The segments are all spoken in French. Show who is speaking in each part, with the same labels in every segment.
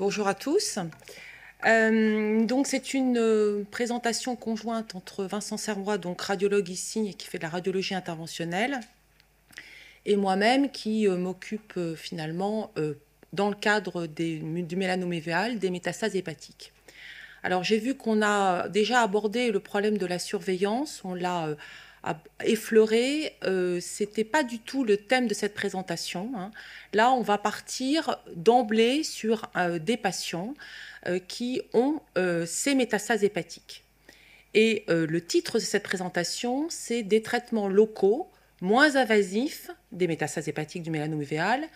Speaker 1: Bonjour à tous. Euh, donc c'est une euh, présentation conjointe entre Vincent Serrois, donc radiologue ici et qui fait de la radiologie interventionnelle, et moi-même qui euh, m'occupe finalement dans le cadre des, du mélanome des métastases hépatiques. Alors j'ai vu qu'on a déjà abordé le problème de la surveillance, on l'a effleurer, euh, c'était pas du tout le thème de cette présentation. Hein. Là, on va partir d'emblée sur euh, des patients euh, qui ont ces métastases hépatiques. Et le titre de cette présentation, c'est des traitements locaux moins invasifs des métastases hépatiques du mélanome uvéal,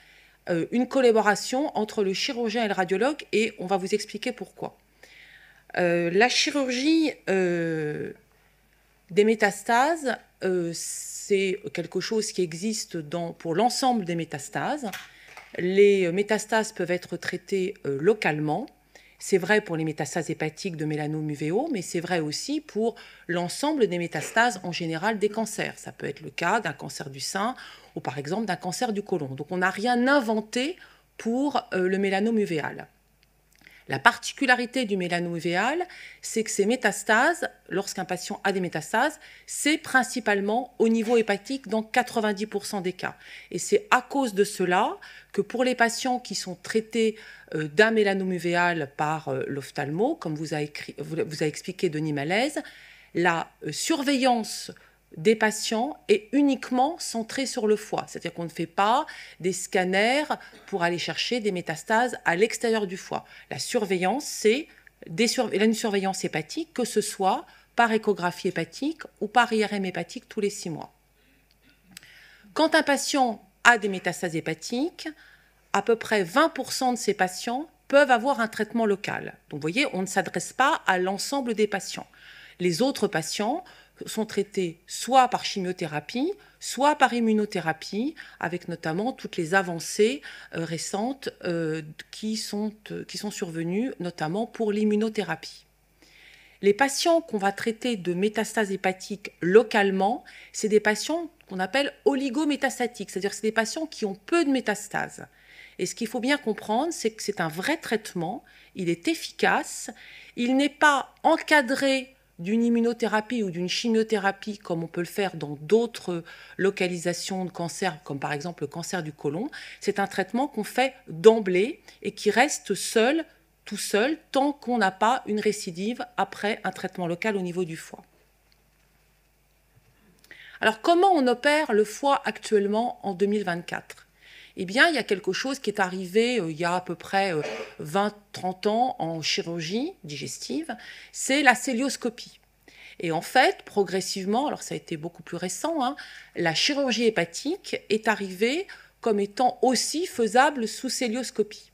Speaker 1: une collaboration entre le chirurgien et le radiologue, et on va vous expliquer pourquoi. la chirurgie des métastases, euh, c'est quelque chose qui existe pour l'ensemble des métastases. Les métastases peuvent être traitées euh, localement. C'est vrai pour les métastases hépatiques de mélanome mais c'est vrai aussi pour l'ensemble des métastases en général des cancers. Ça peut être le cas d'un cancer du sein ou par exemple d'un cancer du côlon. Donc on n'a rien inventé pour euh, le mélanome la particularité du uveal c'est que ces métastases, lorsqu'un patient a des métastases, c'est principalement au niveau hépatique dans 90% des cas. Et c'est à cause de cela que pour les patients qui sont traités euh, d'un mélanomuvéal par euh, l'ophtalmo, comme vous a, vous a expliqué Denis Malaise, la euh, surveillance des patients est uniquement centré sur le foie. C'est-à-dire qu'on ne fait pas des scanners pour aller chercher des métastases à l'extérieur du foie. La surveillance, c'est la une surveillance hépatique, que ce soit par échographie hépatique ou par IRM hépatique tous les six mois. Quand un patient a des métastases hépatiques, à peu près 20% de ces patients peuvent avoir un traitement local. Donc vous voyez, on ne s'adresse pas à l'ensemble des patients. Les autres patients sont traités soit par chimiothérapie, soit par immunothérapie, avec notamment toutes les avancées euh, récentes euh, qui, sont, euh, qui sont survenues, notamment pour l'immunothérapie. Les patients qu'on va traiter de métastases hépatiques localement, c'est des patients qu'on appelle oligométastatiques, c'est-à-dire c'est des patients qui ont peu de métastases. Et ce qu'il faut bien comprendre, c'est que c'est un vrai traitement, il est efficace, il n'est pas encadré d'une immunothérapie ou d'une chimiothérapie, comme on peut le faire dans d'autres localisations de cancer, comme par exemple le cancer du côlon, c'est un traitement qu'on fait d'emblée et qui reste seul, tout seul, tant qu'on n'a pas une récidive après un traitement local au niveau du foie. Alors comment on opère le foie actuellement en 2024 eh bien, il y a quelque chose qui est arrivé euh, il y a à peu près 20-30 euh, ans en chirurgie digestive, c'est la célioscopie. Et en fait, progressivement, alors ça a été beaucoup plus récent, hein, la chirurgie hépatique est arrivée comme étant aussi faisable sous célioscopie.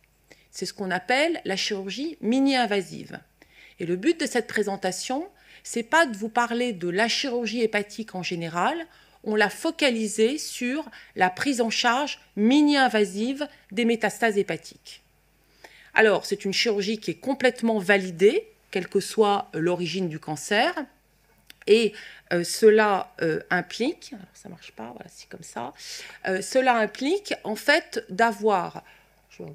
Speaker 1: C'est ce qu'on appelle la chirurgie mini-invasive. Et le but de cette présentation, c'est pas de vous parler de la chirurgie hépatique en général, on l'a focalisé sur la prise en charge mini-invasive des métastases hépatiques. Alors, c'est une chirurgie qui est complètement validée, quelle que soit euh, l'origine du cancer. Et euh, cela euh, implique, ça ça marche pas, voilà, c'est comme ça. cela implique en fait d'avoir, je vais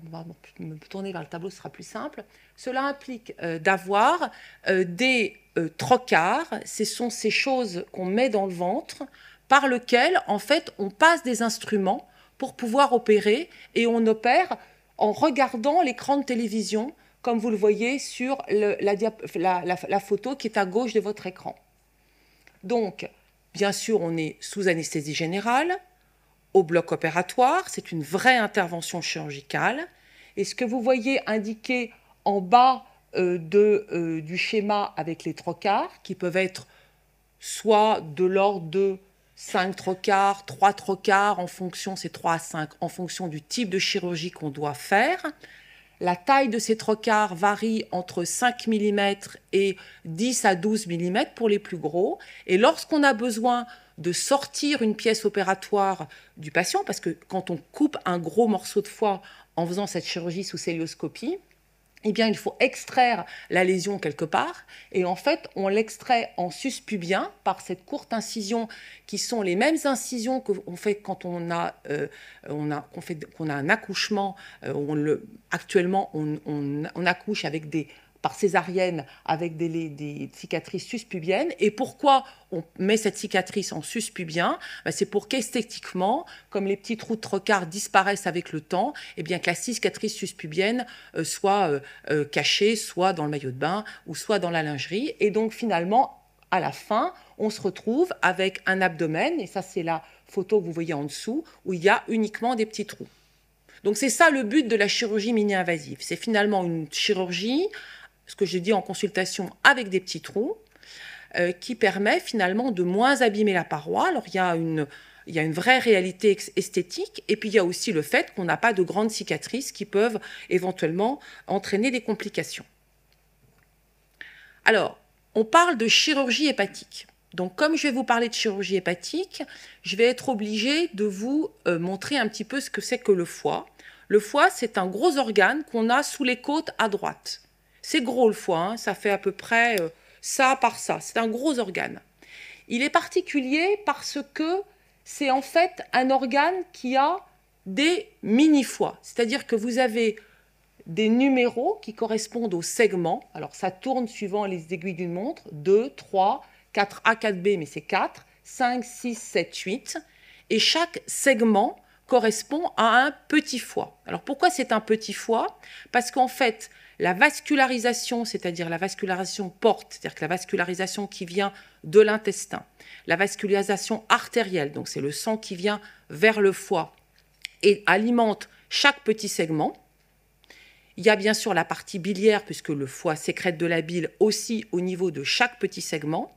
Speaker 1: me tourner vers le tableau, ce sera plus simple. Cela implique d'avoir des trocars, ce sont ces choses qu'on met dans le ventre par lequel, en fait, on passe des instruments pour pouvoir opérer et on opère en regardant l'écran de télévision, comme vous le voyez sur la, photo qui est à gauche de votre écran. Donc, bien sûr, on est sous anesthésie générale, au bloc opératoire, c'est une vraie intervention chirurgicale. Et ce que vous voyez indiqué en bas euh, de, euh, du schéma avec les trois quarts, qui peuvent être soit de l'ordre de 5 trocards, 3 trocars, en fonction, c'est 3 à 5, en fonction du type de chirurgie qu'on doit faire. La taille de ces trocards varie entre 5 mm et 10 à 12 mm pour les plus gros. Et lorsqu'on a besoin de sortir une pièce opératoire du patient, parce que quand on coupe un gros morceau de foie en faisant cette chirurgie sous célioscopie, eh bien, il faut extraire la lésion quelque part. Et en fait, on l'extrait en suspubien par cette courte incision qui sont les mêmes incisions qu'on fait quand on a, euh, on a, a un accouchement. Euh, on le, actuellement, on accouche avec des par césarienne avec des, cicatrices suspubiennes. Et pourquoi on met cette cicatrice en suspubien ben, C'est pour qu'esthétiquement, comme les petits trous de trocard disparaissent avec le temps, et eh bien que la cicatrice suspubienne euh, soit euh, euh, cachée, soit dans le maillot de bain ou soit dans la lingerie. Et donc finalement, à la fin, on se retrouve avec un abdomen, et ça c'est la photo que vous voyez en dessous, où il y a uniquement des petits trous. Donc c'est ça le but de la chirurgie mini-invasive. C'est finalement une chirurgie ce que j'ai dit en consultation avec des petits trous, euh, qui permet finalement de moins abîmer la paroi. Alors il y a une, vraie réalité esthétique, et puis il y a aussi le fait qu'on n'a pas de grandes cicatrices qui peuvent éventuellement entraîner des complications. Alors, on parle de chirurgie hépatique. Donc, comme je vais vous parler de chirurgie hépatique, je vais être obligée de vous euh, montrer un petit peu ce que c'est que le foie. Le foie, c'est un gros organe qu'on a sous les côtes à droite. C'est gros le foie, hein. ça fait à peu près euh, ça par ça. C'est un gros organe. Il est particulier parce que c'est en fait un organe qui a des mini-foies. C'est-à-dire que vous avez des numéros qui correspondent aux segments. Alors ça tourne suivant les aiguilles d'une montre 2, 3, 4A, 4B, mais c'est 4, 5, 6, 7, 8. Et chaque segment correspond à un petit foie. Alors pourquoi c'est un petit foie Parce qu'en fait, la vascularisation, c'est-à-dire la vascularisation porte, c'est-à-dire que la vascularisation qui vient de l'intestin, la vascularisation artérielle, donc c'est le sang qui vient vers le foie et alimente chaque petit segment. Il y a bien sûr la partie biliaire, puisque le foie sécrète de la bile aussi au niveau de chaque petit segment.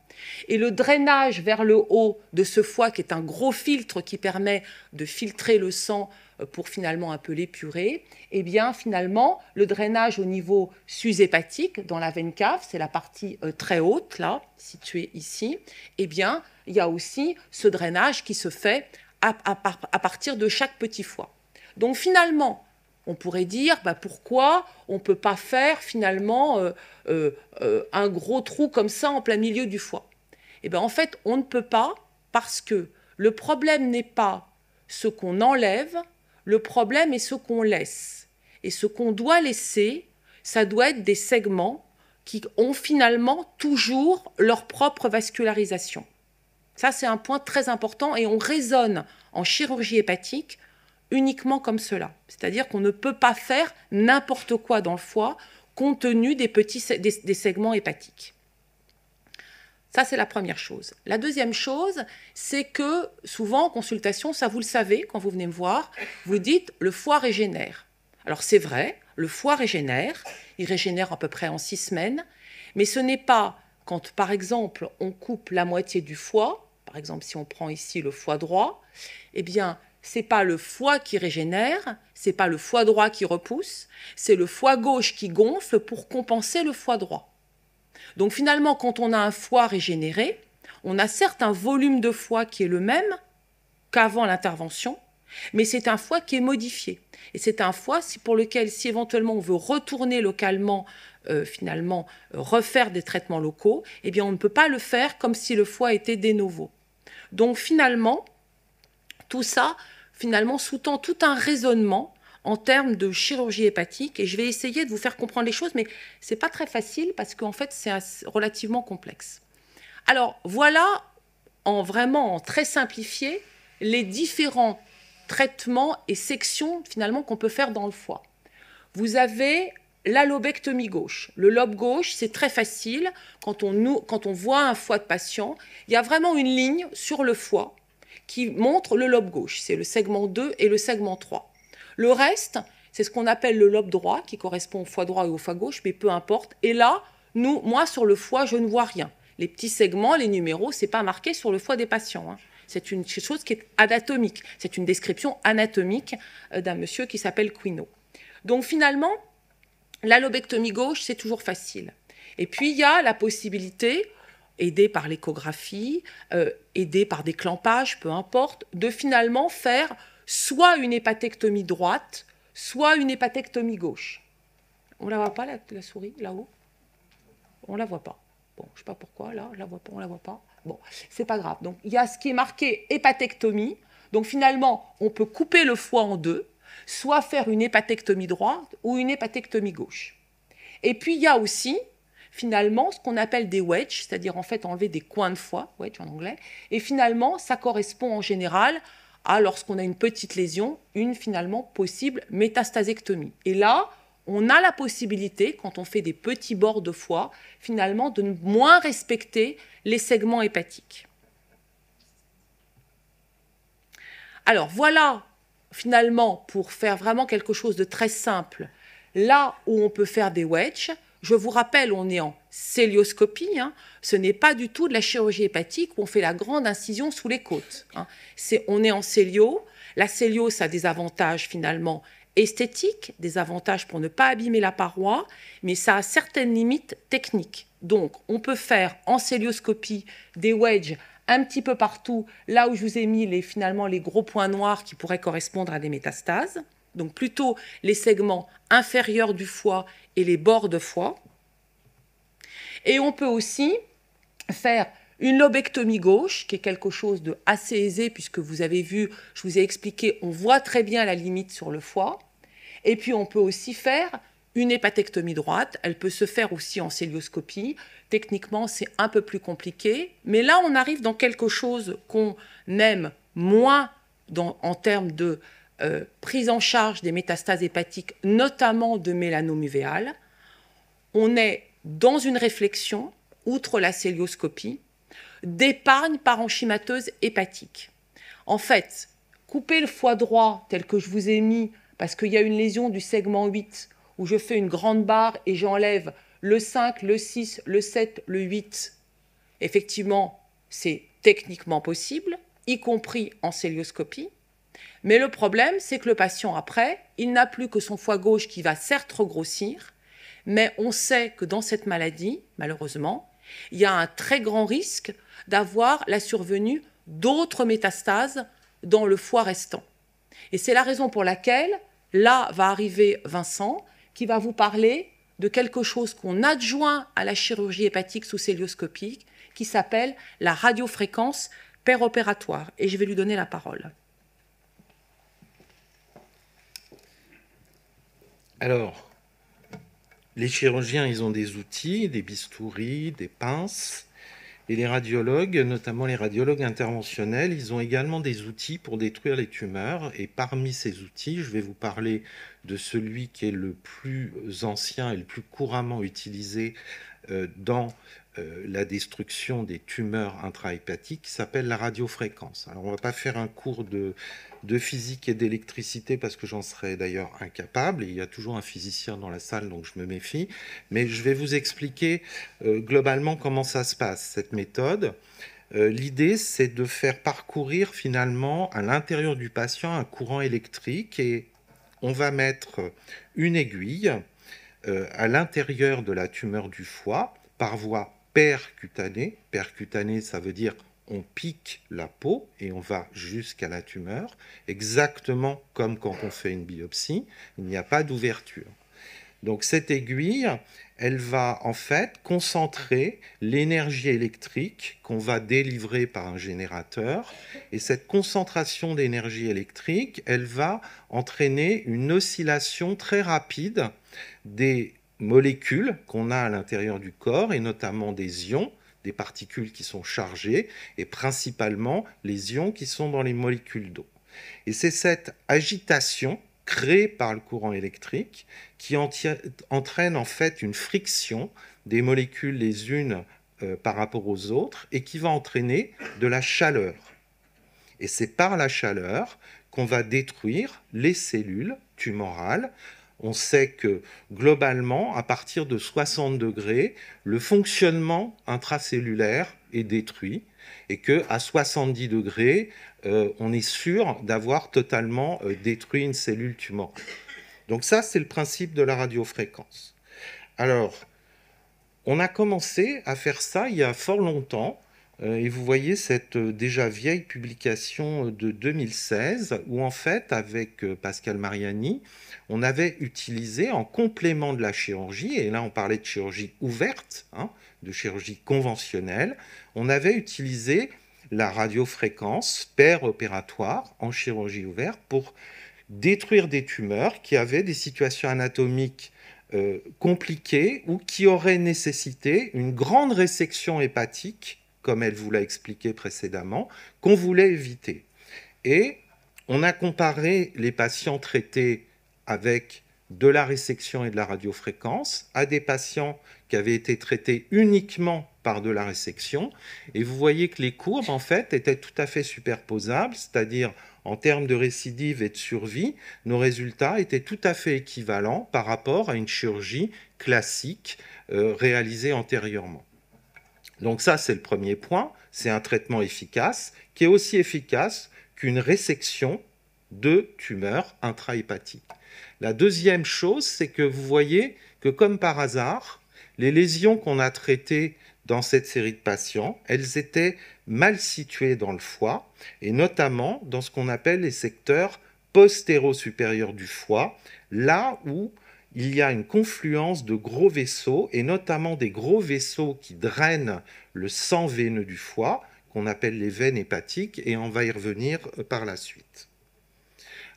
Speaker 1: Et le drainage vers le haut de ce foie, qui est un gros filtre qui permet de filtrer le sang pour finalement un peu l'épurer, eh bien finalement le drainage au niveau sushépatique dans la veine cave, c'est la partie euh, très haute là, située ici, eh bien il y a aussi ce drainage qui se fait à, partir de chaque petit foie. Donc finalement, on pourrait dire bah, pourquoi on ne peut pas faire finalement euh, euh, un gros trou comme ça en plein milieu du foie Eh bien en fait, on ne peut pas parce que le problème n'est pas ce qu'on enlève, le problème est ce qu'on laisse. Et ce qu'on doit laisser, ça doit être des segments qui ont finalement toujours leur propre vascularisation. Ça, c'est un point très important et on raisonne en chirurgie hépatique uniquement comme cela. C'est-à-dire qu'on ne peut pas faire n'importe quoi dans le foie compte tenu des petits segments hépatiques. Ça, c'est la première chose. La deuxième chose, c'est que souvent en consultation, ça vous le savez quand vous venez me voir, vous dites le foie régénère. Alors c'est vrai, le foie régénère, il régénère à peu près en six semaines, mais ce n'est pas quand par exemple on coupe la moitié du foie, par exemple si on prend ici le foie droit, eh bien c'est pas le foie qui régénère, c'est pas le foie droit qui repousse, c'est le foie gauche qui gonfle pour compenser le foie droit. Donc finalement, quand on a un foie régénéré, on a certes un volume de foie qui est le même qu'avant l'intervention, mais c'est un foie qui est modifié. Et c'est un foie pour lequel, si éventuellement on veut retourner localement, euh, finalement, euh, refaire des traitements locaux, eh bien on ne peut pas le faire comme si le foie était des nouveaux. Donc finalement, tout ça, finalement, sous-tend tout un raisonnement en termes de chirurgie hépatique. Et je vais essayer de vous faire comprendre les choses, mais ce n'est pas très facile parce qu'en fait, c'est relativement complexe. Alors voilà, en vraiment très simplifié, les différents traitements et sections finalement qu'on peut faire dans le foie. Vous avez la lobectomie gauche. Le lobe gauche, c'est très facile. Quand on, quand on voit un foie de patient, il y a vraiment une ligne sur le foie qui montre le lobe gauche. C'est le segment 2 et le segment 3. Le reste, c'est ce qu'on appelle le lobe droit, qui correspond au foie droit et au foie gauche, mais peu importe. Et là, nous, moi, sur le foie, je ne vois rien. Les petits segments, les numéros, c'est pas marqué sur le foie des patients. Hein. C'est une chose qui est anatomique. C'est une description anatomique euh, d'un monsieur qui s'appelle Quino. Donc finalement, la lobectomie gauche, c'est toujours facile. Et puis, il y a la possibilité, aidée par l'échographie, euh, aidée par des clampages, peu importe, de finalement faire soit une hépatectomie droite, soit une hépatectomie gauche. On la voit pas, la, souris, là-haut On la voit pas. Bon, je sais pas pourquoi, là, on la voit pas, la voit pas. Bon, c'est pas grave. Donc, il y a ce qui est marqué hépatectomie. Donc, finalement, on peut couper le foie en deux, soit faire une hépatectomie droite ou une hépatectomie gauche. Et puis, il y a aussi, finalement, ce qu'on appelle des wedges, c'est-à-dire en fait enlever des coins de foie, wedge en anglais. Et finalement, ça correspond en général lorsqu'on a une petite lésion, une finalement possible métastasectomie. Et là, on a la possibilité, quand on fait des petits bords de foie, finalement de moins respecter les segments hépatiques. Alors voilà, finalement, pour faire vraiment quelque chose de très simple, là où on peut faire des wedges, je vous rappelle, on est en célioscopie, hein. ce n'est pas du tout de la chirurgie hépatique où on fait la grande incision sous les côtes. Hein. on est en célio. La célio, ça a des avantages finalement esthétiques, des avantages pour ne pas abîmer la paroi, mais ça a certaines limites techniques. Donc, on peut faire en célioscopie des wedges un petit peu partout, là où je vous ai mis finalement les gros points noirs qui pourraient correspondre à des métastases donc plutôt les segments inférieurs du foie et les bords de foie. Et on peut aussi faire une lobectomie gauche, qui est quelque chose de assez aisé, puisque vous avez vu, je vous ai expliqué, on voit très bien la limite sur le foie. Et puis on peut aussi faire une hépatectomie droite, elle peut se faire aussi en célioscopie. Techniquement, c'est un peu plus compliqué, mais là, on arrive dans quelque chose qu'on aime moins en termes de euh, prise en charge des métastases hépatiques, notamment de mélanome On est dans une réflexion, outre la célioscopie, d'épargne par hépatique. En fait, couper le foie droit tel que je vous ai mis, parce qu'il y a une lésion du segment 8, où je fais une grande barre et j'enlève le 5, le 6, le 7, le 8, effectivement, c'est techniquement possible, y compris en célioscopie. Mais le problème, c'est que le patient, après, il n'a plus que son foie gauche qui va certes grossir, mais on sait que dans cette maladie, malheureusement, il y a un très grand risque d'avoir la survenue d'autres métastases dans le foie restant. Et c'est la raison pour laquelle, là va arriver Vincent, qui va vous parler de quelque chose qu'on adjoint à la chirurgie hépatique sous célioscopique, qui s'appelle la radiofréquence péropératoire. Et je vais lui donner la parole.
Speaker 2: Alors, les chirurgiens, ils ont des outils, des bistouris, des pinces. Et les radiologues, notamment les radiologues interventionnels, ils ont également des outils pour détruire les tumeurs. Et parmi ces outils, je vais vous parler de celui qui est le plus ancien et le plus couramment utilisé euh, dans euh, la destruction des tumeurs intrahépatiques, qui s'appelle la radiofréquence. Alors on ne va pas faire un cours de de physique et d'électricité parce que j'en serais d'ailleurs incapable. Il y a toujours un physicien dans la salle, donc je me méfie. Mais je vais vous expliquer euh, globalement comment ça se passe, cette méthode. Euh, l'idée, c'est de faire parcourir finalement à l'intérieur du patient un courant électrique et on va mettre une aiguille euh, à l'intérieur de la tumeur du foie par voie percutanée. Percutanée, ça veut dire on pique la peau et on va jusqu'à la tumeur, exactement comme quand on fait une biopsie, il n'y a pas d'ouverture. Donc cette aiguille, elle va en fait concentrer l'énergie électrique qu'on va délivrer par un générateur. Et cette concentration d'énergie électrique, elle va entraîner une oscillation très rapide des molécules qu'on a à l'intérieur du corps et notamment des ions des particules qui sont chargées et principalement les ions qui sont dans les molécules d'eau. Et c'est cette agitation créée par le courant électrique qui entraîne en fait une friction des molécules les unes euh, par rapport aux autres et qui va entraîner de la chaleur. Et c'est par la chaleur qu'on va détruire les cellules tumorales on sait que globalement, à partir de 60 degrés, le fonctionnement intracellulaire est détruit et que à 70 degrés, euh, on est sûr d'avoir totalement euh, détruit une cellule tumorale. Donc ça, c'est le principe de la radiofréquence. Alors, on a commencé à faire ça il y a fort longtemps. Euh, et vous voyez cette euh, déjà vieille publication euh, de 2016 où en fait avec Pascal Mariani, on avait utilisé en complément de la chirurgie, et là on parlait de chirurgie ouverte, hein, de chirurgie conventionnelle, on avait utilisé la radiofréquence opératoire en chirurgie ouverte pour détruire des tumeurs qui avaient des situations anatomiques compliquées ou qui auraient nécessité une grande résection hépatique comme elle vous l'a expliqué précédemment, qu'on voulait éviter. Et on a comparé les patients traités avec de la résection et de la radiofréquence à des patients qui avaient été traités uniquement par de la résection. Et vous voyez que les courbes, en fait, étaient tout à fait superposables, c'est-à-dire en termes de récidive et de survie, nos résultats étaient tout à fait équivalents par rapport à une chirurgie classique euh, réalisée antérieurement. Donc ça, c'est le premier point. C'est un traitement efficace qui est aussi efficace qu'une résection de tumeurs intrahépatiques. La deuxième chose, c'est que vous voyez que comme par hasard, les lésions qu'on a traitées dans cette série de patients, elles étaient mal situées dans le foie et notamment dans ce qu'on appelle les secteurs postéro-supérieurs du foie, là où il y a une confluence de gros vaisseaux, et notamment des gros vaisseaux qui drainent le sang veineux du foie, qu'on appelle les veines hépatiques, et on va y revenir euh, par la suite.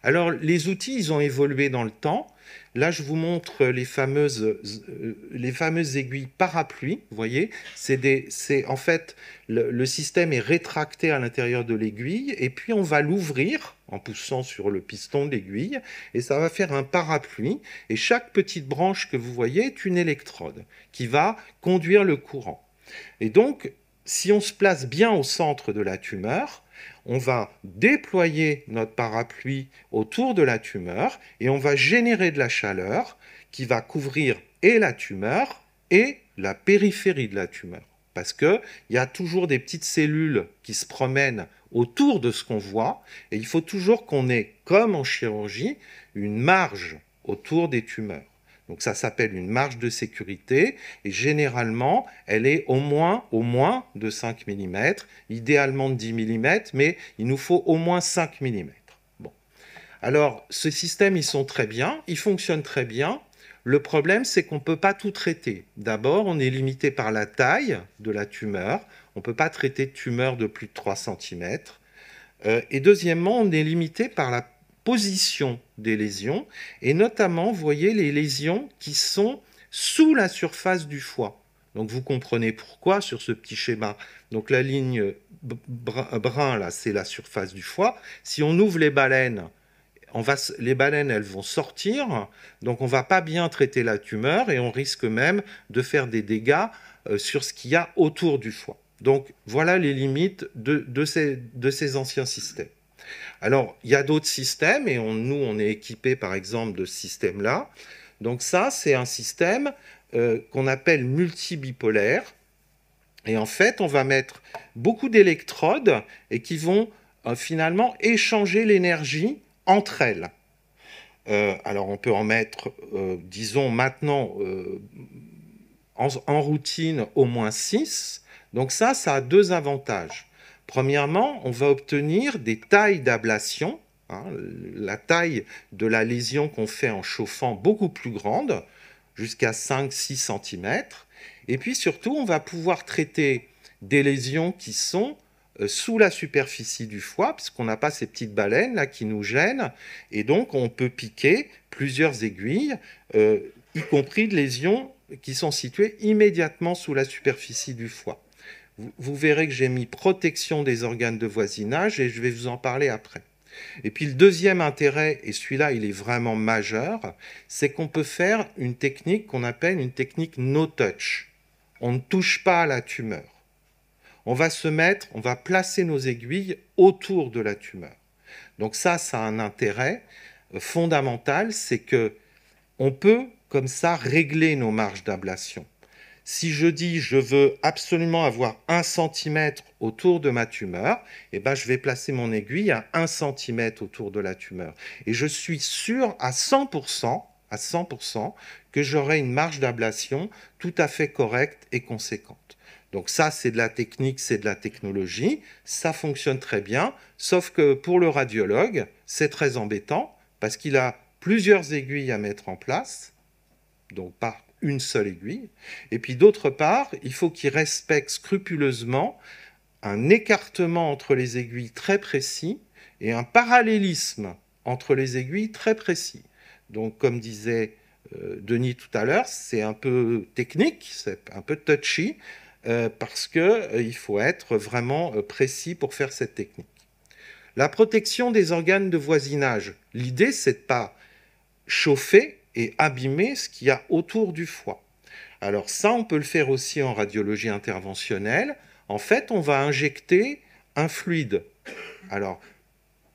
Speaker 2: Alors les outils, ils ont évolué dans le temps. Là, je vous montre les fameuses, euh, aiguilles parapluies, Vous voyez, c'est en fait le, le, système est rétracté à l'intérieur de l'aiguille et puis on va l'ouvrir en poussant sur le piston de l'aiguille et ça va faire un parapluie. Et chaque petite branche que vous voyez est une électrode qui va conduire le courant. Et donc, si on se place bien au centre de la tumeur, on va déployer notre parapluie autour de la tumeur et on va générer de la chaleur qui va couvrir et la tumeur et la périphérie de la tumeur. Parce qu'il y a toujours des petites cellules qui se promènent autour de ce qu'on voit et il faut toujours qu'on ait, comme en chirurgie, une marge autour des tumeurs. Donc ça s'appelle une marge de sécurité et généralement, elle est au moins, au moins de 5 mm, idéalement de 10 mm, mais il nous faut au moins 5 mm. Bon. Alors, ces systèmes, ils sont très bien, ils fonctionnent très bien. Le problème, c'est qu'on ne peut pas tout traiter. D'abord, on est limité par la taille de la tumeur. On ne peut pas traiter de tumeur de plus de 3 cm. Euh, et deuxièmement, on est limité par la position des lésions, et notamment, vous voyez, les lésions qui sont sous la surface du foie. Donc vous comprenez pourquoi sur ce petit schéma. Donc la ligne brun, là, c'est la surface du foie. Si on ouvre les baleines, on va, les baleines, elles vont sortir, donc on va pas bien traiter la tumeur et on risque même de faire des dégâts euh, sur ce qu'il y a autour du foie. Donc voilà les limites de, de, ces, de ces anciens systèmes. Alors, il y a d'autres systèmes, et nous, on est équipé par exemple de ce système-là. Donc ça, c'est un système euh, qu'on appelle multibipolaire. Et en fait, on va mettre beaucoup d'électrodes et qui vont euh, finalement échanger l'énergie entre elles. Euh, alors on peut en mettre, disons maintenant, en, en routine au moins 6. Donc ça, ça a deux avantages. Premièrement, on va obtenir des tailles d'ablation, hein, la taille de la lésion qu'on fait en chauffant beaucoup plus grande, jusqu'à 5-6 cm. Et puis surtout, on va pouvoir traiter des lésions qui sont euh, sous la superficie du foie, puisqu'on n'a pas ces petites baleines là qui nous gênent, et donc on peut piquer plusieurs aiguilles, euh, y compris de lésions qui sont situées immédiatement sous la superficie du foie vous verrez que j'ai mis protection des organes de voisinage et je vais vous en parler après. Et puis le deuxième intérêt, et celui-là il est vraiment majeur, c'est qu'on peut faire une technique qu'on appelle une technique no touch. On ne touche pas à la tumeur. On va se mettre, on va placer nos aiguilles autour de la tumeur. Donc ça, ça a un intérêt fondamental, c'est que on peut comme ça régler nos marges d'ablation. Si je dis je veux absolument avoir un centimètre autour de ma tumeur, eh ben, je vais placer mon aiguille à un centimètre autour de la tumeur. Et je suis sûr à 100%, à 100% que j'aurai une marge d'ablation tout à fait correcte et conséquente. Donc ça, c'est de la technique, c'est de la technologie, ça fonctionne très bien, sauf que pour le radiologue, c'est très embêtant parce qu'il a plusieurs aiguilles à mettre en place, donc pas une seule aiguille. Et puis d'autre part, il faut qu'il respecte scrupuleusement un écartement entre les aiguilles très précis et un parallélisme entre les aiguilles très précis. Donc comme disait euh, Denis tout à l'heure, c'est un peu technique, c'est un peu touchy, euh, parce qu'il euh, il faut être vraiment précis pour faire cette technique. La protection des organes de voisinage. L'idée, c'est de pas chauffer et abîmer ce qu'il y a autour du foie. Alors ça, on peut le faire aussi en radiologie interventionnelle. En fait, on va injecter un fluide. Alors,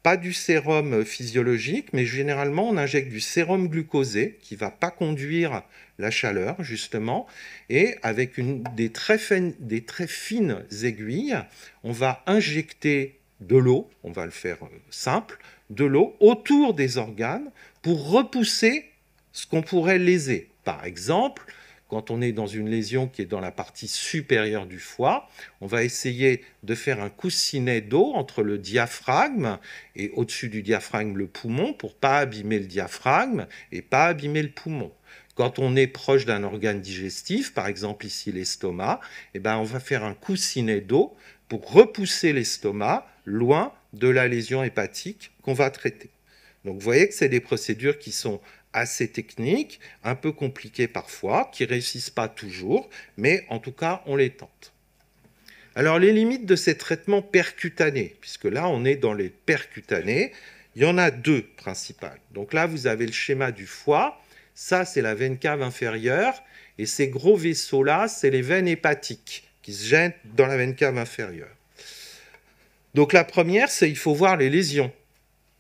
Speaker 2: pas du sérum physiologique, mais généralement, on injecte du sérum glucosé qui va pas conduire la chaleur, justement. Et avec une, des, très des très fines aiguilles, on va injecter de l'eau, on va le faire euh, simple, de l'eau autour des organes pour repousser ce qu'on pourrait léser. Par exemple, quand on est dans une lésion qui est dans la partie supérieure du foie, on va essayer de faire un coussinet d'eau entre le diaphragme et au-dessus du diaphragme le poumon pour pas abîmer le diaphragme et pas abîmer le poumon. Quand on est proche d'un organe digestif, par exemple ici l'estomac, eh ben on va faire un coussinet d'eau pour repousser l'estomac loin de la lésion hépatique qu'on va traiter. Donc vous voyez que c'est des procédures qui sont assez techniques, un peu compliquées parfois, qui ne réussissent pas toujours, mais en tout cas, on les tente. Alors les limites de ces traitements percutanés, puisque là on est dans les percutanés, il y en a deux principales. Donc là vous avez le schéma du foie, ça c'est la veine cave inférieure, et ces gros vaisseaux-là, c'est les veines hépatiques qui se jettent dans la veine cave inférieure. Donc la première, c'est il faut voir les lésions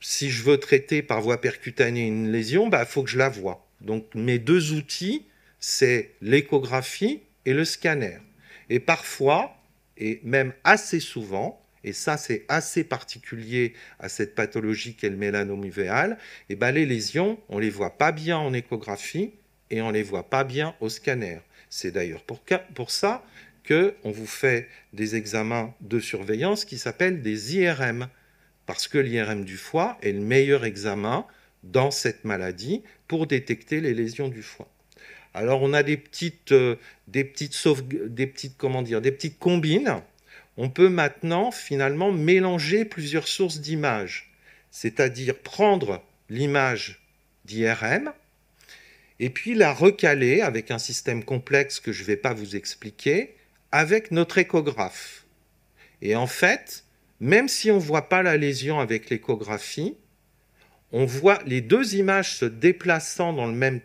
Speaker 2: si je veux traiter par voie percutanée une lésion, il bah, faut que je la voie. Donc mes deux outils, c'est l'échographie et le scanner. Et parfois, et même assez souvent, et ça c'est assez particulier à cette pathologie qu'est le mélanome uvéal, et bah, les lésions, on les voit pas bien en échographie et on les voit pas bien au scanner. C'est d'ailleurs pour, pour ça que on vous fait des examens de surveillance qui s'appellent des IRM, parce que l'IRM du foie est le meilleur examen dans cette maladie pour détecter les lésions du foie. Alors on a des petites, euh, petites, comment dire, des petites combines. On peut maintenant finalement mélanger plusieurs sources d'images, c'est-à-dire prendre l'image d'IRM et puis la recaler avec un système complexe que je ne vais pas vous expliquer avec notre échographe. Et en fait, même si on ne voit pas la lésion avec l'échographie, on voit les deux images se déplaçant dans le même,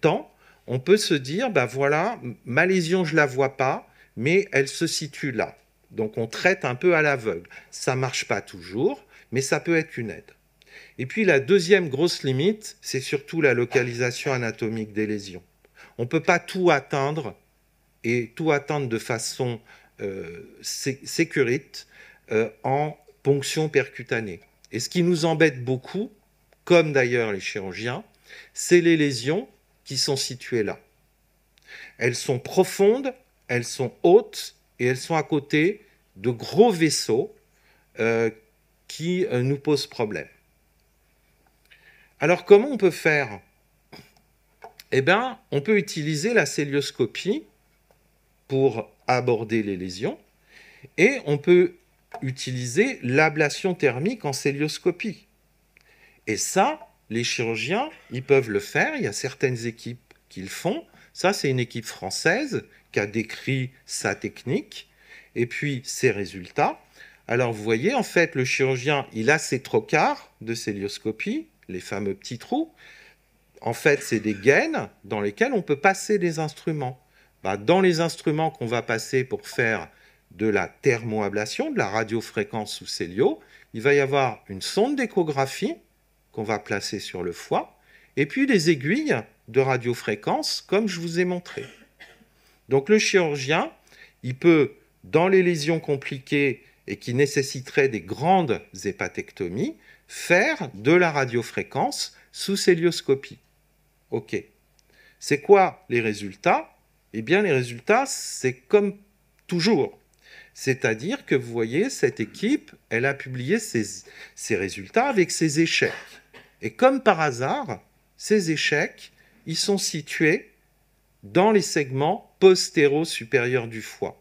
Speaker 2: temps, on peut se dire, ben voilà, ma lésion, je ne la vois pas, mais elle se situe là. Donc on traite un peu à l'aveugle. Ça ne marche pas toujours, mais ça peut être une aide. Et puis la deuxième grosse limite, c'est surtout la localisation anatomique des lésions. On ne peut pas tout atteindre et tout atteindre de façon euh, sécurite euh, en ponction percutanée. Et ce qui nous embête beaucoup, comme d'ailleurs les chirurgiens, c'est les lésions qui sont situées là. Elles sont profondes, elles sont hautes et elles sont à côté de gros vaisseaux euh, qui nous posent problème. Alors comment on peut faire Eh bien, on peut utiliser la célioscopie pour aborder les lésions. Et on peut utiliser l'ablation thermique en célioscopie. Et ça, les chirurgiens, ils peuvent le faire. Il y a certaines équipes qui le font. Ça, c'est une équipe française qui a décrit sa technique et puis ses résultats. Alors, vous voyez, en fait, le chirurgien, il a ses trocars de célioscopie, les fameux petits trous. En fait, c'est des gaines dans lesquelles on peut passer des instruments. Bah, dans les instruments qu'on va passer pour faire de la thermoablation, de la radiofréquence sous cellio, il va y avoir une sonde d'échographie qu'on va placer sur le foie, et puis des aiguilles de radiofréquence, comme je vous ai montré. Donc le chirurgien, il peut, dans les lésions compliquées et qui nécessiteraient des grandes hépatectomies, faire de la radiofréquence sous célioscopie. OK. C'est quoi les résultats eh bien les résultats, c'est comme toujours. C'est-à-dire que vous voyez, cette équipe, elle a publié ses, résultats avec ses échecs. Et comme par hasard, ces échecs, ils sont situés dans les segments postéro supérieurs du foie.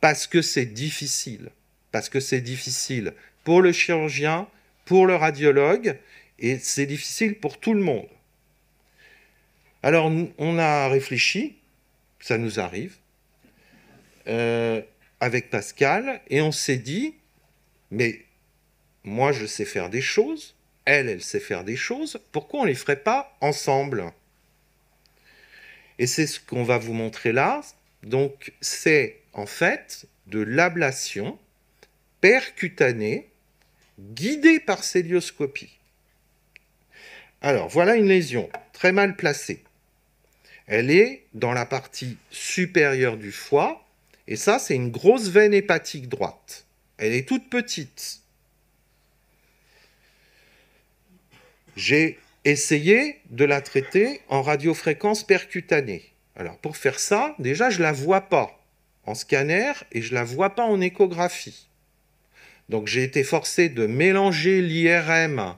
Speaker 2: Parce que c'est difficile. Parce que c'est difficile pour le chirurgien, pour le radiologue, et c'est difficile pour tout le monde. Alors on a réfléchi ça nous arrive, euh, avec Pascal, et on s'est dit, mais moi je sais faire des choses, elle, elle sait faire des choses, pourquoi on ne les ferait pas ensemble Et c'est ce qu'on va vous montrer là. Donc c'est en fait de l'ablation percutanée guidée par célioscopie. Alors voilà une lésion très mal placée elle est dans la partie supérieure du foie, et ça, c'est une grosse veine hépatique droite. Elle est toute petite. J'ai essayé de la traiter en radiofréquence percutanée. Alors pour faire ça, déjà, je ne la vois pas en scanner et je ne la vois pas en échographie. Donc j'ai été forcé de mélanger l'IRM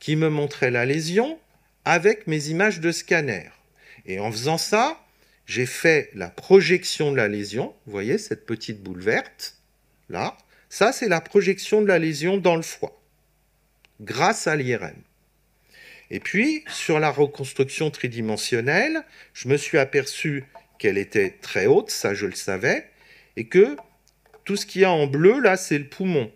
Speaker 2: qui me montrait la lésion avec mes images de scanner. Et en faisant ça, j'ai fait la projection de la lésion. Vous voyez cette petite boule verte là. Ça, c'est la projection de la lésion dans le foie, grâce à l'IRM. Et puis, sur la reconstruction tridimensionnelle, je me suis aperçu qu'elle était très haute, ça je le savais, et que tout ce qu'il y a en bleu, là, c'est le poumon.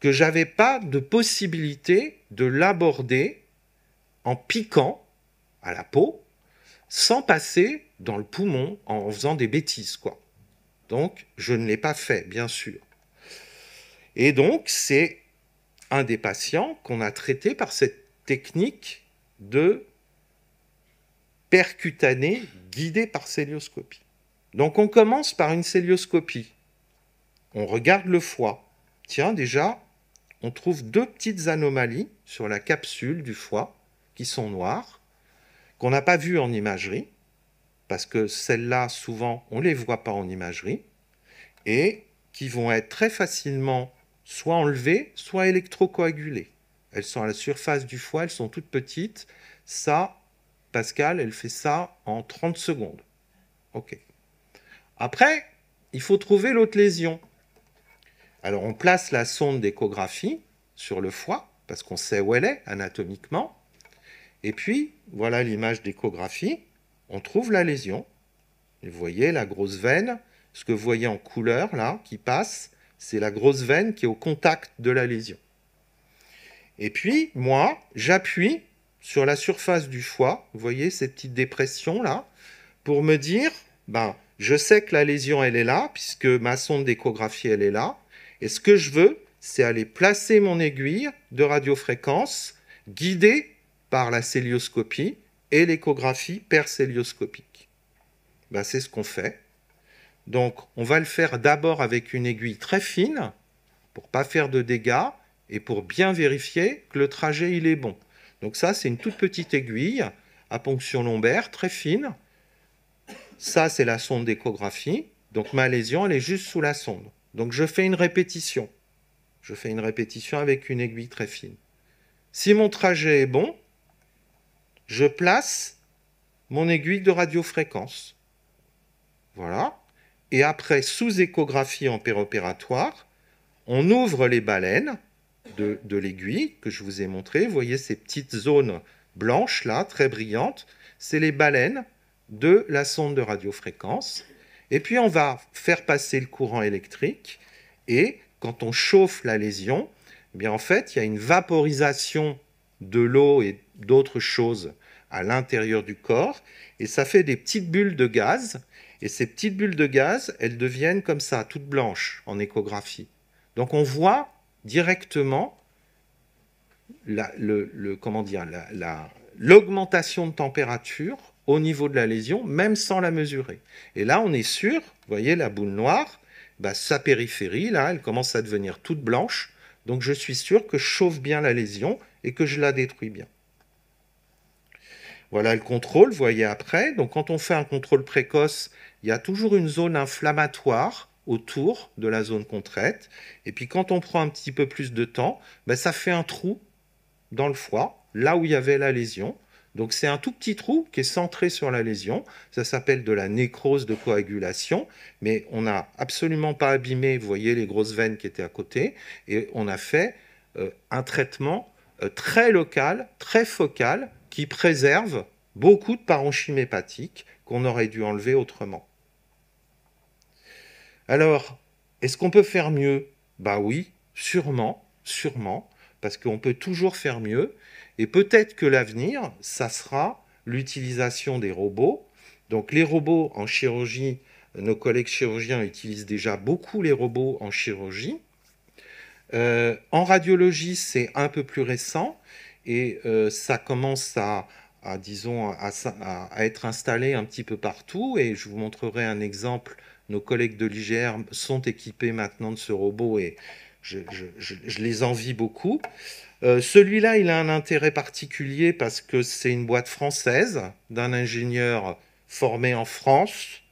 Speaker 2: Que j'avais pas de possibilité de l'aborder en piquant à la peau, sans passer dans le poumon en faisant des bêtises, quoi. Donc, je ne l'ai pas fait, bien sûr. Et donc, c'est un des patients qu'on a traité par cette technique de percutanée guidée par célioscopie. Donc, on commence par une célioscopie. On regarde le foie. Tiens, déjà, on trouve deux petites anomalies sur la capsule du foie qui sont noires qu'on n'a pas vu en imagerie, parce que celles-là, souvent, on ne les voit pas en imagerie, et qui vont être très facilement soit enlevées, soit électrocoagulées. Elles sont à la surface du foie, elles sont toutes petites. Ça, Pascal, elle fait ça en 30 secondes. OK. Après, il faut trouver l'autre lésion. Alors, on place la sonde d'échographie sur le foie, parce qu'on sait où elle est anatomiquement. Et puis, voilà l'image d'échographie. On trouve la lésion. Vous voyez la grosse veine. Ce que vous voyez en couleur, là, qui passe, c'est la grosse veine qui est au contact de la lésion. Et puis, moi, j'appuie sur la surface du foie, vous voyez cette petite dépression là, pour me dire, ben, je sais que la lésion elle est là, puisque ma sonde d'échographie elle est là, et ce que je veux, c'est aller placer mon aiguille de radiofréquence, guider par la célioscopie et l'échographie percélioscopique. Ben, c'est ce qu'on fait. Donc on va le faire d'abord avec une aiguille très fine pour pas faire de dégâts et pour bien vérifier que le trajet il est bon. Donc ça c'est une toute petite aiguille à ponction lombaire très fine. Ça c'est la sonde d'échographie. Donc ma lésion elle est juste sous la sonde. Donc je fais une répétition. Je fais une répétition avec une aiguille très fine. Si mon trajet est bon, je place mon aiguille de radiofréquence. Voilà. Et après, sous échographie en péropératoire, on ouvre les baleines de, l'aiguille que je vous ai montré. Vous voyez ces petites zones blanches là, très brillantes. C'est les baleines de la sonde de radiofréquence. Et puis on va faire passer le courant électrique. Et quand on chauffe la lésion, eh bien en fait, il y a une vaporisation de l'eau et d'autres choses à l'intérieur du corps et ça fait des petites bulles de gaz. Et ces petites bulles de gaz, elles deviennent comme ça, toutes blanches en échographie. Donc on voit directement comment dire, l'augmentation de température au niveau de la lésion, même sans la mesurer. Et là, on est sûr, vous voyez la boule noire, bah, sa périphérie, là, elle commence à devenir toute blanche. Donc je suis sûr que je chauffe bien la lésion et que je la détruis bien. Voilà le contrôle, vous voyez après. Donc quand on fait un contrôle précoce, il y a toujours une zone inflammatoire autour de la zone qu'on traite. Et puis quand on prend un petit peu plus de temps, ben, ça fait un trou dans le foie, là où il y avait la lésion. Donc c'est un tout petit trou qui est centré sur la lésion. Ça s'appelle de la nécrose de coagulation, mais on n'a absolument pas abîmé, vous voyez les grosses veines qui étaient à côté, et on a fait euh, un traitement euh, très local, très focal, qui préserve beaucoup de parenchyme hépatiques qu'on aurait dû enlever autrement. Alors, est-ce qu'on peut faire mieux Bah oui, sûrement, sûrement, parce qu'on peut toujours faire mieux, et peut-être que l'avenir, ça sera l'utilisation des robots. Donc les robots en chirurgie, nos collègues chirurgiens utilisent déjà beaucoup les robots en chirurgie. Euh, en radiologie, c'est un peu plus récent, et euh, ça commence à, disons, à, être installé un petit peu partout. Et je vous montrerai un exemple. Nos collègues de l'IGR sont équipés maintenant de ce robot et je, les envie beaucoup. Euh, celui-là, il a un intérêt particulier parce que c'est une boîte française d'un ingénieur formé en France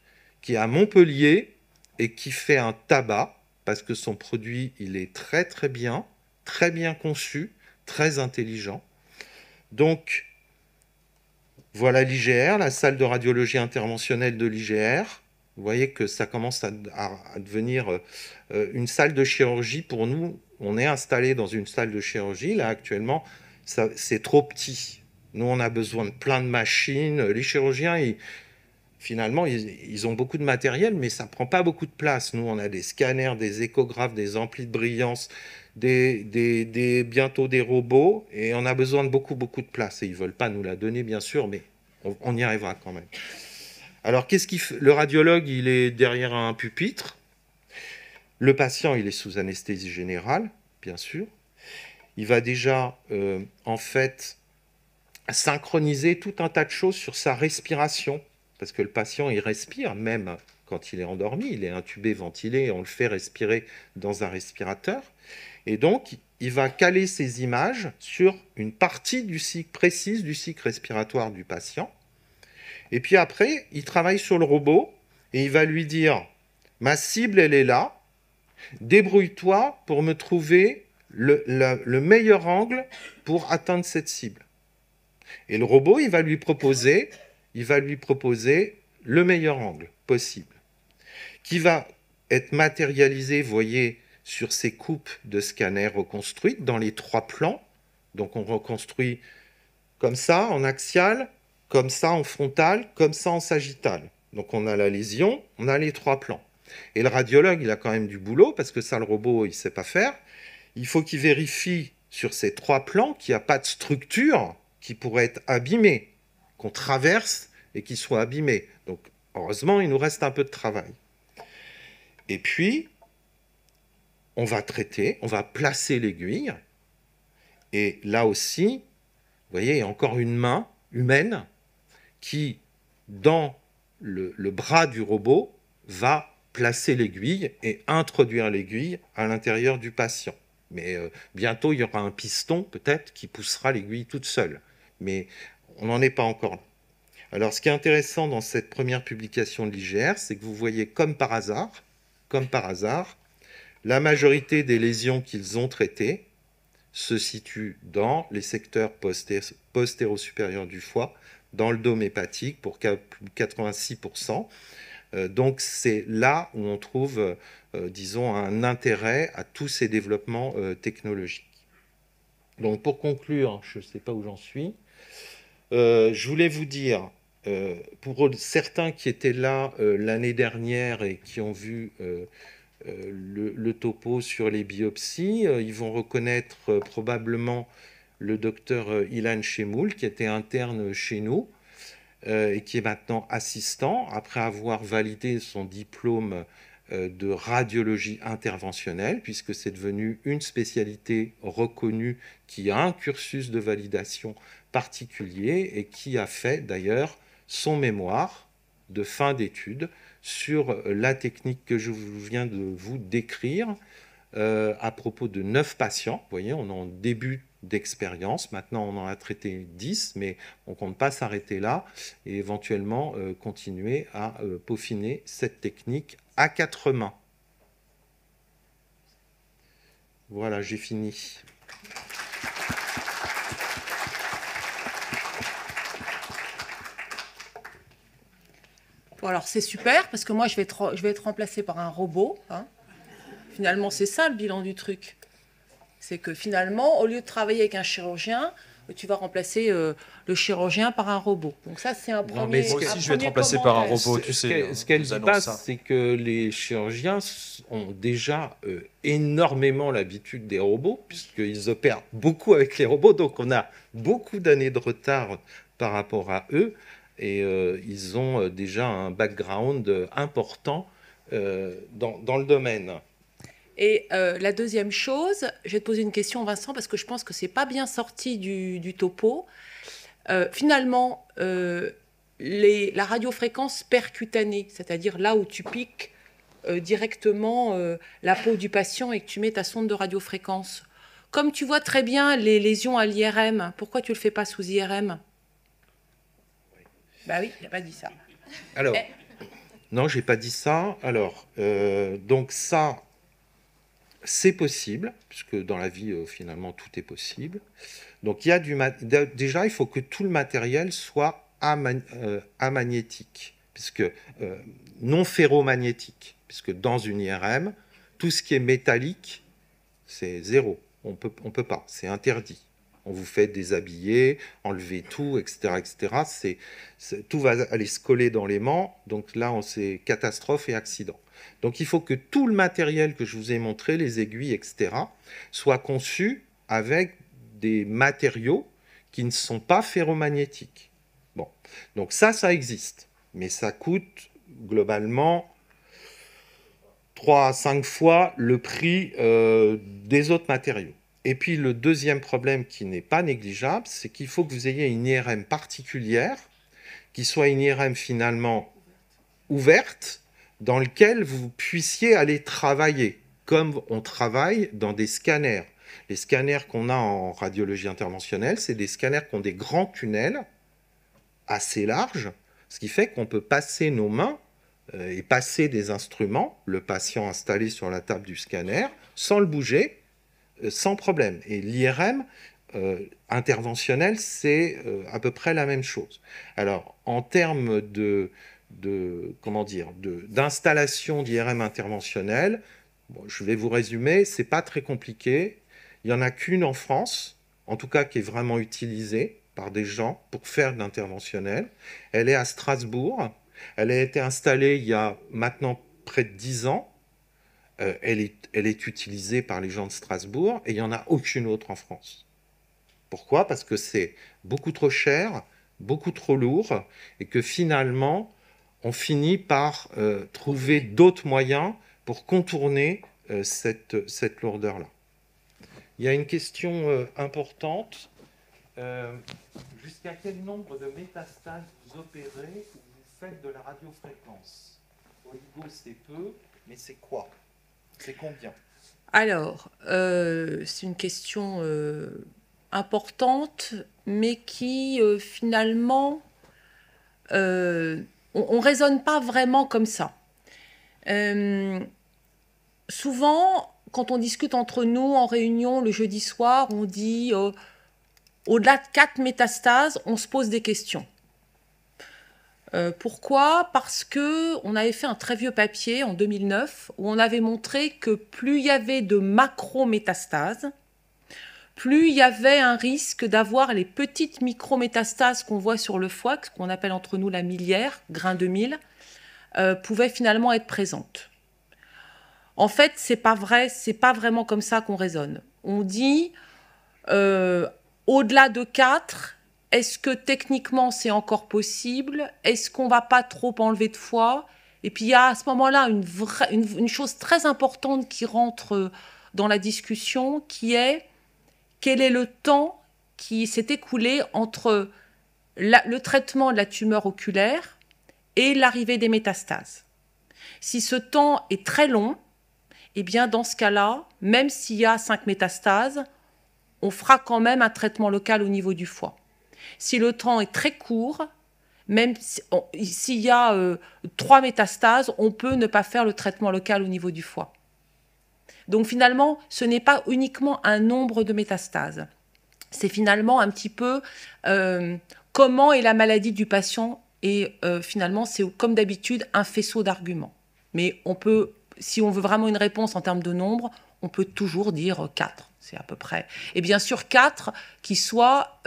Speaker 2: qui est à Montpellier et qui fait un tabac parce que son produit, il est très très bien, très bien conçu très intelligent. Donc, voilà l'IGR, la salle de radiologie interventionnelle de l'IGR. Vous voyez que ça commence à, devenir euh, une salle de chirurgie. Pour nous, on est installé dans une salle de chirurgie. Là, actuellement, c'est trop petit. Nous, on a besoin de plein de machines. Les chirurgiens, ils, finalement, ils, ont beaucoup de matériel, mais ça ne prend pas beaucoup de place. Nous, on a des scanners, des échographes, des amplis de brillance, des, bientôt des robots, et on a besoin de beaucoup, beaucoup de place. Et ils ne veulent pas nous la donner, bien sûr, mais on, y arrivera quand même. Alors, qu'est-ce qui le radiologue, il est derrière un pupitre. Le patient, il est sous anesthésie générale, bien sûr. Il va déjà, euh, en fait, synchroniser tout un tas de choses sur sa respiration parce que le patient, il respire même quand il est endormi, il est intubé, ventilé, on le fait respirer dans un respirateur. Et donc, il va caler ses images sur une partie du cycle précise du cycle respiratoire du patient. Et puis après, il travaille sur le robot et il va lui dire, ma cible, elle est là, débrouille-toi pour me trouver le meilleur angle pour atteindre cette cible. Et le robot, il va lui proposer il va lui proposer le meilleur angle possible, qui va être matérialisé, voyez, sur ces coupes de scanner reconstruites dans les trois plans. Donc on reconstruit comme ça en axial, comme ça en frontal, comme ça en sagittal. Donc on a la lésion, on a les trois plans. Et le radiologue, il a quand même du boulot, parce que ça, le robot, il ne sait pas faire. Il faut qu'il vérifie sur ces trois plans qu'il n'y a pas de structure qui pourrait être abîmée qu'on traverse et qui soit abîmé. Donc, heureusement, il nous reste un peu de travail. Et puis, on va traiter, on va placer l'aiguille. Et là aussi, voyez, encore une main humaine qui, dans le, bras du robot, va placer l'aiguille et introduire l'aiguille à l'intérieur du patient. Mais euh, bientôt, il y aura un piston peut-être qui poussera l'aiguille toute seule. Mais on n'en est pas encore là. Alors, ce qui est intéressant dans cette première publication de l'IGR, c'est que vous voyez comme par hasard, comme par hasard, la majorité des lésions qu'ils ont traitées se situent dans les secteurs postéro-supérieurs du foie, dans le dôme hépatique pour 86%. Euh, donc c'est là où on trouve, euh, disons, un intérêt à tous ces développements euh, technologiques. Donc pour conclure, je ne sais pas où j'en suis. Euh, je voulais vous dire, euh, pour certains qui étaient là euh, l'année dernière et qui ont vu le, topo sur les biopsies, ils vont reconnaître probablement le docteur Ilan Chemoul, qui était interne chez nous et qui est maintenant assistant, après avoir validé son diplôme euh, de radiologie interventionnelle, puisque c'est devenu une spécialité reconnue qui a un cursus de validation particulier et qui a fait d'ailleurs son mémoire de fin d'études sur la technique que je viens de vous décrire euh, à propos de neuf patients. Vous voyez, on est en début d'expérience. Maintenant, on en a traité 10, mais on ne compte pas s'arrêter là et éventuellement euh, continuer à peaufiner cette technique quatre mains Voilà, j'ai fini.
Speaker 1: Bon, alors c'est super parce que moi je vais être, je vais être remplacé par un robot. Hein. Finalement, c'est ça le bilan du truc. C'est que finalement, au lieu de travailler avec un chirurgien, tu vas remplacer euh, le chirurgien par un robot. Donc ça, c'est un premier. Mais moi je vais être remplacé par
Speaker 2: un robot. Tu sais, hein, ce qu'elle dit passe, hein. c'est que les chirurgiens ont déjà euh, énormément l'habitude des robots, puisqu'ils opèrent beaucoup avec les robots. Donc on a beaucoup d'années de retard par rapport à eux, et euh, ils ont déjà un background important dans le domaine.
Speaker 1: Et euh, la deuxième chose, je vais te poser une question, Vincent, parce que je pense que c'est pas bien sorti du, topo. Euh, finalement, euh, les, la radiofréquence percutanée, c'est-à-dire là où tu piques directement la peau du patient et que tu mets ta sonde de radiofréquence, comme tu vois très bien les lésions à l'IRM, pourquoi tu le fais pas sous IRM oui. Bah oui, il pas dit ça.
Speaker 2: Alors. je eh. Non, j'ai pas dit ça. Alors, donc ça, c'est possible, puisque dans la vie, euh, finalement, tout est possible. Donc, il y a déjà, il faut que tout le matériel soit euh, amagnétique, puisque euh, non ferromagnétique, puisque dans une IRM, tout ce qui est métallique, c'est zéro. On peut, ne on peut pas, c'est interdit on vous fait déshabiller, enlever tout, etc. etc. C'est tout va aller se coller dans l'aimant. Donc là, on c'est catastrophe et accident. Donc il faut que tout le matériel que je vous ai montré, les aiguilles, etc., soit conçu avec des matériaux qui ne sont pas ferromagnétiques. Bon, donc ça, ça existe, mais ça coûte globalement 3 à 5 fois le prix euh, des autres matériaux. Et puis le deuxième problème qui n'est pas négligeable, c'est qu'il faut que vous ayez une IRM particulière, qui soit une IRM finalement ouverte, dans laquelle vous puissiez aller travailler, comme on travaille dans des scanners. Les scanners qu'on a en radiologie interventionnelle, c'est des scanners qui ont des grands tunnels assez larges, ce qui fait qu'on peut passer nos mains euh, et passer des instruments, le patient installé sur la table du scanner, sans le bouger, euh, sans problème. Et l'IRM interventionnelle, euh, interventionnel, c'est euh, à peu près la même chose. Alors, en termes de, comment dire, d'installation d'IRM interventionnel, je vais vous résumer, c'est pas très compliqué. Il y en a qu'une en France, en tout cas qui est vraiment utilisée par des gens pour faire de l'interventionnel. Elle est à Strasbourg. Elle a été installée il y a maintenant près de 10 ans euh, elle, est, utilisée par les gens de Strasbourg et il n'y en a aucune autre en France. Pourquoi Parce que c'est beaucoup trop cher, beaucoup trop lourd et que finalement, on finit par euh, trouver d'autres moyens pour contourner euh, cette, lourdeur-là. Il y a une question importante. Jusqu'à quel nombre de métastases vous opérez ou vous faites de la radiofréquence Au niveau, c'est peu, mais c'est quoi c'est combien
Speaker 1: Alors, euh, c'est une question euh, importante, mais qui euh, finalement, on ne raisonne pas vraiment comme ça. souvent, quand on discute entre nous en réunion le jeudi soir, on dit au-delà de quatre métastases, on se pose des questions. Euh, pourquoi Parce que on avait fait un très vieux papier en 2009 où on avait montré que plus il y avait de macrométastases, plus il y avait un risque d'avoir les petites micrométastases qu'on voit sur le foie, ce qu'on appelle entre nous la millière, grain de mille, euh, pouvait finalement être présente. En fait, c'est pas vrai, c'est pas vraiment comme ça qu'on raisonne. On dit euh, au-delà de 4, est-ce que techniquement c'est encore possible Est-ce qu'on va pas trop enlever de foie Et puis il y a à ce moment-là une, chose très importante qui rentre euh, dans la discussion, qui est quel est le temps qui s'est écoulé entre le traitement de la tumeur oculaire et l'arrivée des métastases. Si ce temps est très long, eh bien dans ce cas-là, même s'il y a cinq métastases, on fera quand même un traitement local au niveau du foie. Si le temps est très court, même s'il y a euh, trois métastases, on peut ne pas faire le traitement local au niveau du foie. Donc finalement, ce n'est pas uniquement un nombre de métastases. C'est finalement un petit peu euh, comment est la maladie du patient et euh, finalement, c'est comme d'habitude un faisceau d'arguments. Mais on peut, si on veut vraiment une réponse en termes de nombre, on peut toujours dire quatre, c'est à peu près. Et bien sûr, quatre qui soient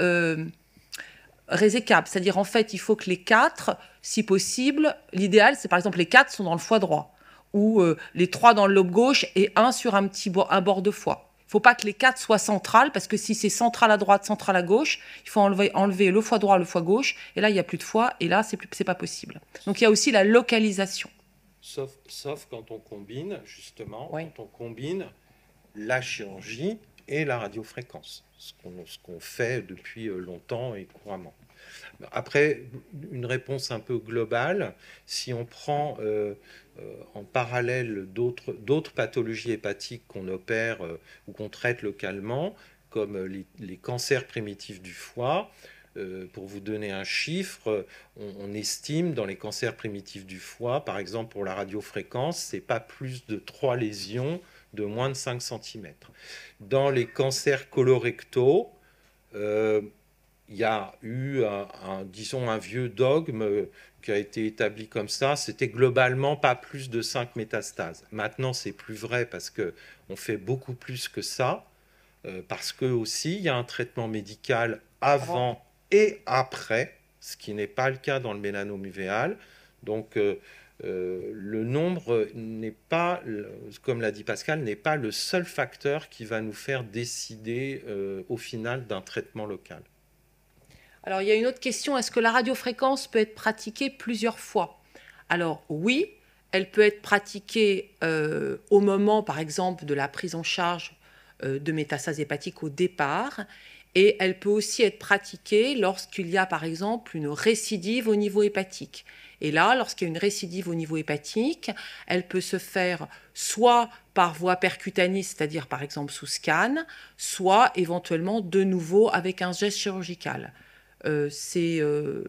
Speaker 1: résécable. C'est-à-dire, en fait, il faut que les quatre, si possible, l'idéal, c'est par exemple les quatre sont dans le foie droit, ou euh, les trois dans le lobe gauche et un sur un petit bord de foie. Il faut pas que les quatre soient centrales, parce que si c'est central à droite, central à gauche, il faut enlever, enlever le foie droit, le foie gauche, et là, il n'y a plus de foie, et là, c'est n'est pas possible. Donc, il y a aussi la localisation.
Speaker 2: Sauf, sauf quand on combine, justement, quand on combine la chirurgie et la radiofréquence, ce qu'on fait depuis euh, longtemps et couramment. Après, une réponse un peu globale, si on prend euh, euh, en parallèle d'autres pathologies hépatiques qu'on opère ou qu'on traite localement, comme les, cancers primitifs du foie, pour vous donner un chiffre, on, estime dans les cancers primitifs du foie, par exemple pour la radiofréquence, c'est pas plus de trois lésions de moins de 5 cm. Dans les cancers colorectaux, euh, il y a eu un, disons un vieux dogme euh, qui a été établi comme ça, c'était globalement pas plus de 5 métastases. Maintenant, c'est plus vrai parce que on fait beaucoup plus que ça euh, parce que aussi il y a un traitement médical avant et après, ce qui n'est pas le cas dans le mélanome uvéal. Donc euh, le nombre n'est pas, comme l'a dit Pascal, n'est pas le seul facteur qui va nous faire décider euh, au final d'un traitement local.
Speaker 1: Alors il y a une autre question, est-ce que la radiofréquence peut être pratiquée plusieurs fois Alors oui, elle peut être pratiquée euh, au moment par exemple de la prise en charge de métastases hépatiques au départ et elle peut aussi être pratiquée lorsqu'il y a par exemple une récidive au niveau hépatique. Et là, lorsqu'il y a une récidive au niveau hépatique, elle peut se faire soit par voie percutanée, c'est-à-dire par exemple sous scan, soit éventuellement de nouveau avec un geste chirurgical. Euh, c'est euh,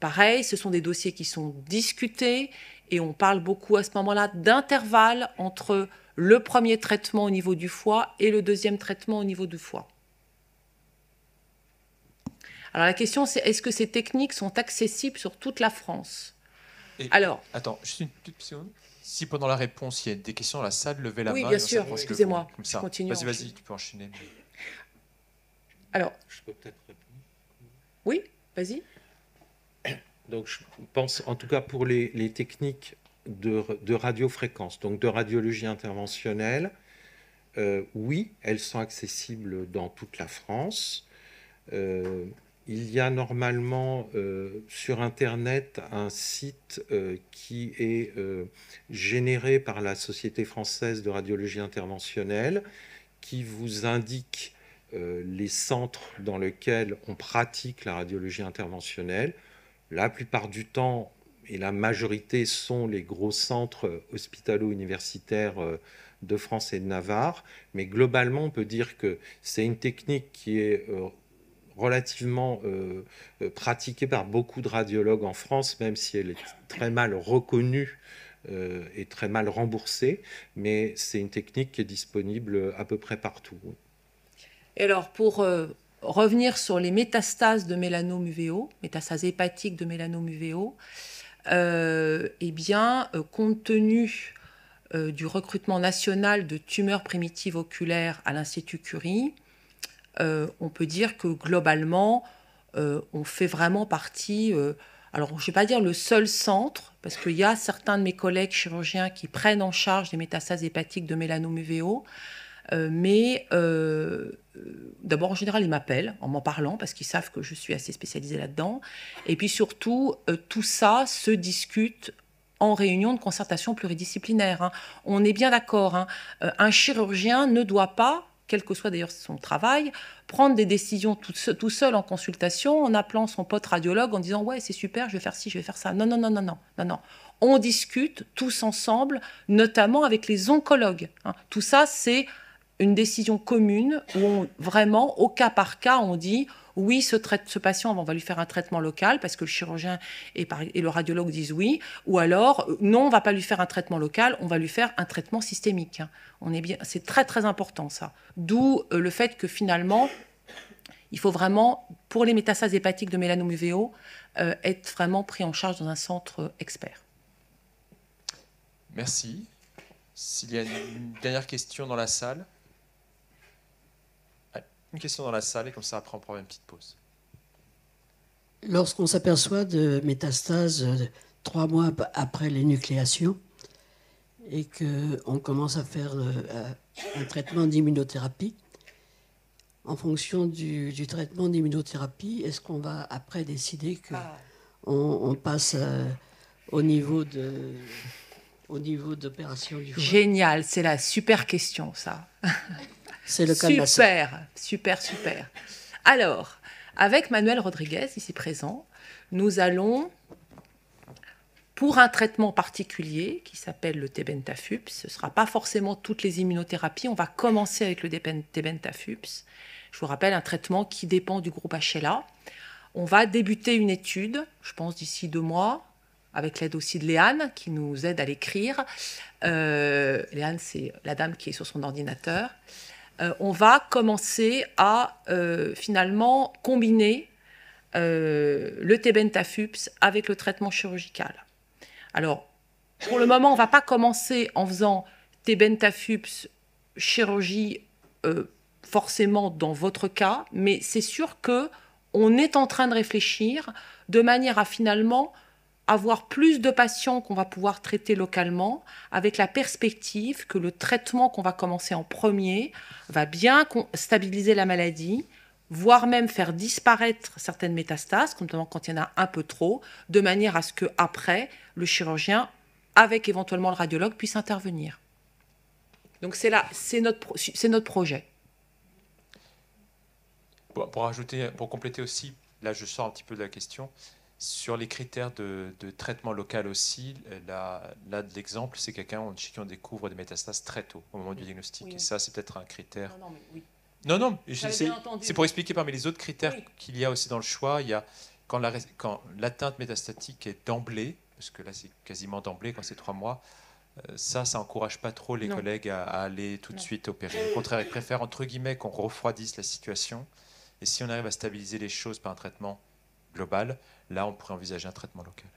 Speaker 1: pareil, ce sont des dossiers qui sont discutés et on parle beaucoup à ce moment-là d'intervalle entre le premier traitement au niveau du foie et le deuxième traitement au niveau du foie. Alors la question, c'est est-ce que ces techniques sont accessibles sur toute la France
Speaker 3: Alors. Attends, juste une petite seconde. Si pendant la réponse, il y a des questions la salle, levez la oui, main. Bien sûr, excusez-moi. continue. Vas-y, vas-y, tu peux enchaîner.
Speaker 1: Alors. Je peux peut-être répondre. Oui, vas-y.
Speaker 2: Donc, je pense, en tout cas pour les, techniques de, radiofréquence, donc de radiologie interventionnelle, euh, oui, elles sont accessibles dans toute la France. Euh, il y a normalement euh, sur Internet un site euh, qui est euh, généré par la Société française de radiologie interventionnelle qui vous indique les centres dans lesquels on pratique la radiologie interventionnelle. La plupart du temps, et la majorité sont les gros centres hospitalo-universitaires de France et de Navarre, mais globalement, on peut dire que c'est une technique qui est relativement euh, euh, pratiquée par beaucoup de radiologues en France, même si elle est très mal reconnue euh, et très mal remboursée, mais c'est une technique qui est disponible à peu près partout.
Speaker 1: Et alors pour revenir sur les métastases de mélanome UVO, métastases hépatiques de mélanome eh bien compte tenu du recrutement national de tumeurs primitives oculaires à l'Institut Curie, euh, on peut dire que globalement, euh, on fait vraiment partie, euh, alors je ne vais pas dire le seul centre, parce qu'il y a certains de mes collègues chirurgiens qui prennent en charge des métastases hépatiques de mélanome mais d'abord en général ils m'appellent en m'en parlant parce qu'ils savent que je suis assez spécialisée là-dedans. Et puis surtout, tout ça se discute en réunion de concertation pluridisciplinaire. Hein. On est bien d'accord, hein. un chirurgien ne doit pas quel que soit d'ailleurs son travail, prendre des décisions tout, seul en consultation, en appelant son pote radiologue, en disant ouais c'est super, je vais faire ci, je vais faire ça. Non non non non non non non. On discute tous ensemble, notamment avec les oncologues. Hein. Tout ça c'est une décision commune où on, vraiment au cas par cas on dit oui, ce, patient, on va lui faire un traitement local parce que le chirurgien et, le radiologue disent oui, ou alors euh, non, on ne va pas lui faire un traitement local, on va lui faire un traitement systémique. On est bien, c'est très très important ça. D'où euh, le fait que finalement, il faut vraiment, pour les métastases hépatiques de mélanome UVO, euh, être vraiment pris en charge dans un centre expert.
Speaker 3: Merci. S'il y a une dernière question dans la salle une question dans la salle et comme ça après on prend une petite pause.
Speaker 1: Lorsqu'on s'aperçoit de métastases euh, trois mois après les nucléations et qu'on commence à faire euh, un traitement d'immunothérapie, en fonction du, traitement d'immunothérapie, est-ce qu'on va après décider que ah. on, passe euh, au niveau de au niveau d'opération du Génial, c'est la super question ça.
Speaker 2: C'est le cas super, de la
Speaker 1: Super, super, super. Alors, avec Manuel Rodriguez, ici présent, nous allons, pour un traitement particulier qui s'appelle le Tebentafups, ce ne sera pas forcément toutes les immunothérapies, on va commencer avec le Tebentafups. Je vous rappelle, un traitement qui dépend du groupe HLA. On va débuter une étude, je pense d'ici deux mois, avec l'aide aussi de Léane, qui nous aide à l'écrire. Euh, Léane, c'est la dame qui est sur son ordinateur. Euh, on va commencer à euh, finalement combiner euh, le Tebentafups avec le traitement chirurgical. Alors, pour le moment, on ne va pas commencer en faisant tébentafups chirurgie forcément dans votre cas, mais c'est sûr que on est en train de réfléchir de manière à finalement avoir plus de patients qu'on va pouvoir traiter localement, avec la perspective que le traitement qu'on va commencer en premier va bien stabiliser la maladie, voire même faire disparaître certaines métastases, notamment quand il y en a un peu trop, de manière à ce que après le chirurgien, avec éventuellement le radiologue, puisse intervenir. Donc c'est là, c'est notre, projet.
Speaker 3: Pour, pour, ajouter, pour compléter aussi, là je sors un petit peu de la question, sur les critères de, traitement local aussi, là, l'exemple, c'est quelqu'un chez qui on découvre des métastases très tôt, au moment du diagnostic. Et ça, c'est peut-être un critère. Non, non, mais c'est pour expliquer parmi les autres critères qu'il y a aussi dans le choix. Il y a quand l'atteinte métastatique est d'emblée, parce que là, c'est quasiment d'emblée quand c'est trois mois, euh, ça, ça n'encourage pas trop les collègues à, aller tout de suite opérer. Au contraire, ils préfèrent, entre guillemets, qu'on refroidisse la situation. Et si on arrive à stabiliser les choses par un traitement global. Là, on pourrait envisager un traitement local.